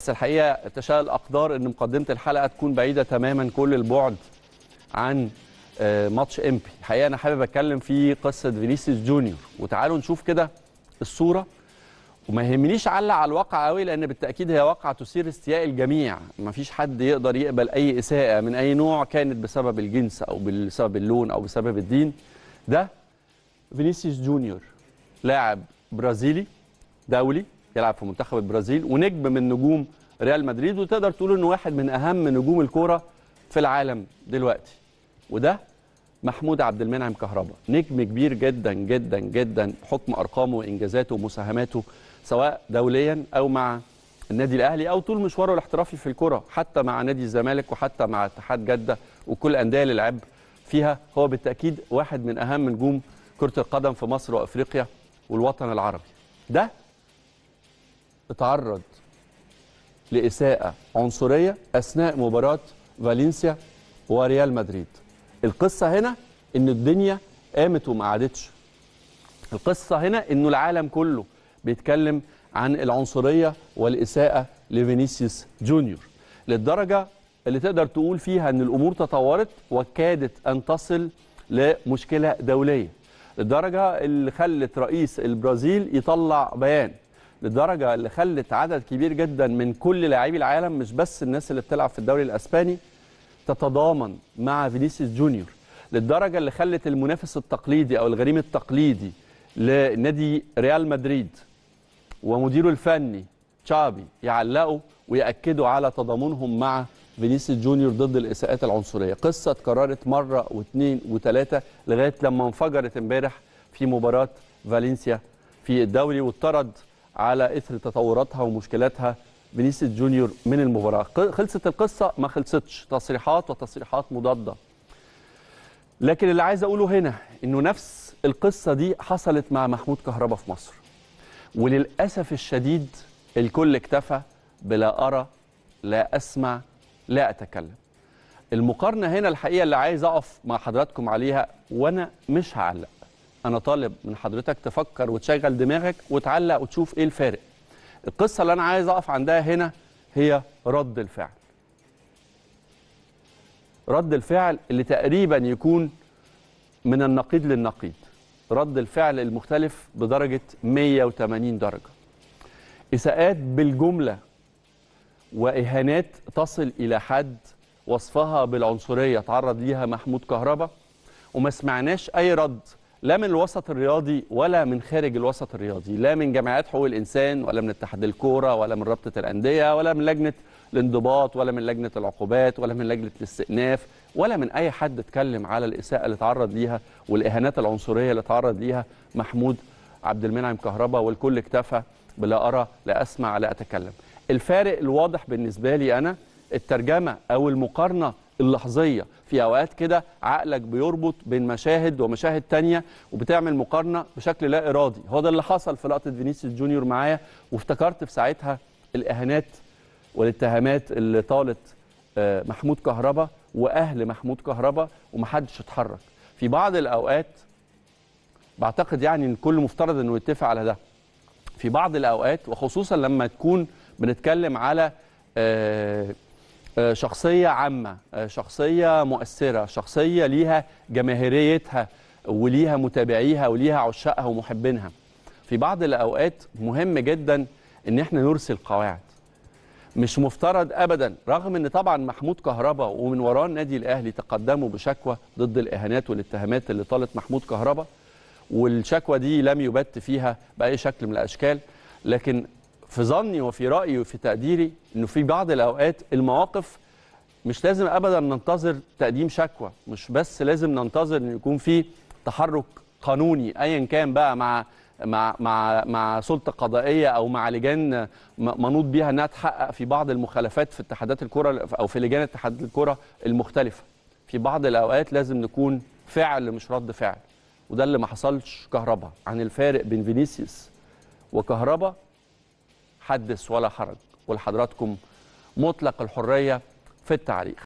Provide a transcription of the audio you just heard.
بس الحقيقه تشاء الاقدار ان مقدمه الحلقه تكون بعيده تماما كل البعد عن آه، ماتش امبي الحقيقه انا حابب اتكلم في قصه فينيسيوس جونيور وتعالوا نشوف كده الصوره وما يهمنيش اعلق على الواقع قوي لان بالتاكيد هي واقعه تثير استياء الجميع ما فيش حد يقدر يقبل اي اساءه من اي نوع كانت بسبب الجنس او بسبب اللون او بسبب الدين ده فينيسيوس جونيور لاعب برازيلي دولي يلعب في منتخب البرازيل ونجم من نجوم ريال مدريد وتقدر تقول انه واحد من اهم نجوم الكوره في العالم دلوقتي وده محمود عبد المنعم كهربا نجم كبير جدا جدا جدا بحكم ارقامه وانجازاته ومساهماته سواء دوليا او مع النادي الاهلي او طول مشواره الاحترافي في الكره حتى مع نادي الزمالك وحتى مع اتحاد جده وكل الانديه اللي لعب فيها هو بالتاكيد واحد من اهم نجوم كره القدم في مصر وافريقيا والوطن العربي ده اتعرض لإساءة عنصرية أثناء مباراة فالنسيا وريال مدريد القصة هنا إن الدنيا قامت وما قعدتش القصة هنا إنه العالم كله بيتكلم عن العنصرية والإساءة لفينيسيوس جونيور للدرجة اللي تقدر تقول فيها إن الأمور تطورت وكادت أن تصل لمشكلة دولية للدرجة اللي خلت رئيس البرازيل يطلع بيان لدرجه اللي خلت عدد كبير جدا من كل لاعبي العالم مش بس الناس اللي بتلعب في الدوري الاسباني تتضامن مع فينيسيوس جونيور للدرجه اللي خلت المنافس التقليدي او الغريم التقليدي لنادي ريال مدريد ومديره الفني تشابي يعلقوا ويأكدوا على تضامنهم مع فينيسيوس جونيور ضد الإساءات العنصرية قصة اتكررت مرة واثنين وثلاثة لغاية لما انفجرت امبارح في مباراة فالنسيا في الدوري واتطرد على اثر تطوراتها ومشكلاتها فينيسيوس جونيور من المباراه خلصت القصه ما خلصتش تصريحات وتصريحات مضاده لكن اللي عايز اقوله هنا انه نفس القصه دي حصلت مع محمود كهربا في مصر وللاسف الشديد الكل اكتفى بلا ارى لا اسمع لا اتكلم المقارنه هنا الحقيقه اللي عايز اقف مع حضراتكم عليها وانا مش هعلق انا طالب من حضرتك تفكر وتشغل دماغك وتعلق وتشوف ايه الفارق القصه اللي انا عايز اقف عندها هنا هي رد الفعل رد الفعل اللي تقريبا يكون من النقيض للنقيض رد الفعل المختلف بدرجة 180 درجة إساءات بالجملة وإهانات تصل إلى حد وصفها بالعنصرية تعرض ليها محمود كهربا وما سمعناش أي رد لا من الوسط الرياضي ولا من خارج الوسط الرياضي لا من جمعيات حقوق الإنسان ولا من اتحاد الكورة ولا من رابطة الأندية ولا من لجنة الانضباط ولا من لجنة العقوبات ولا من لجنة الاستئناف ولا من أي حد اتكلم على الإساءة اللي اتعرض ليها والإهانات العنصرية اللي اتعرض ليها محمود عبد المنعم كهربا والكل اكتفى بلا أرى لا أسمع لا أتكلم الفارق الواضح بالنسبة لي أنا الترجمة أو المقارنة اللحظيه في اوقات كده عقلك بيربط بين مشاهد ومشاهد تانية وبتعمل مقارنه بشكل لا ارادي هو ده اللي حصل في لقطه فينيسيوس جونيور معايا وافتكرت في ساعتها الاهانات والاتهامات اللي طالت آه، محمود كهربا واهل محمود كهربا ومحدش اتحرك في بعض الاوقات بعتقد يعني ان الكل مفترض انه يتفق على ده في بعض الاوقات وخصوصا لما تكون بنتكلم على آه، آه، شخصية عامة آه، شخصية مؤثرة شخصية ليها جماهيريتها وليها متابعيها وليها عشاقها ومحبينها في بعض الأوقات مهم جدا إن إحنا نرسل قواعد مش مفترض أبدا رغم إن طبعا محمود كهربا ومن وراه النادي الأهلي تقدموا بشكوى ضد الإهانات والاتهامات اللي طالت محمود كهربا والشكوى دي لم يبت فيها بأي شكل من الأشكال لكن في ظني وفي رايي وفي تقديري انه في بعض الاوقات المواقف مش لازم ابدا ننتظر تقديم شكوى مش بس لازم ننتظر ان يكون في تحرك قانوني ايا كان بقى مع مع مع مع سلطه قضائيه او مع لجان منوط بيها انها تحقق في بعض المخالفات في اتحادات الكره او في لجان اتحادات الكره المختلفه في بعض الاوقات لازم نكون فعل مش رد فعل وده اللي ما حصلش كهربا عن الفارق بين فينيسيوس وكهربا حدث ولا حرج ولحضراتكم مطلق الحرية في التعليق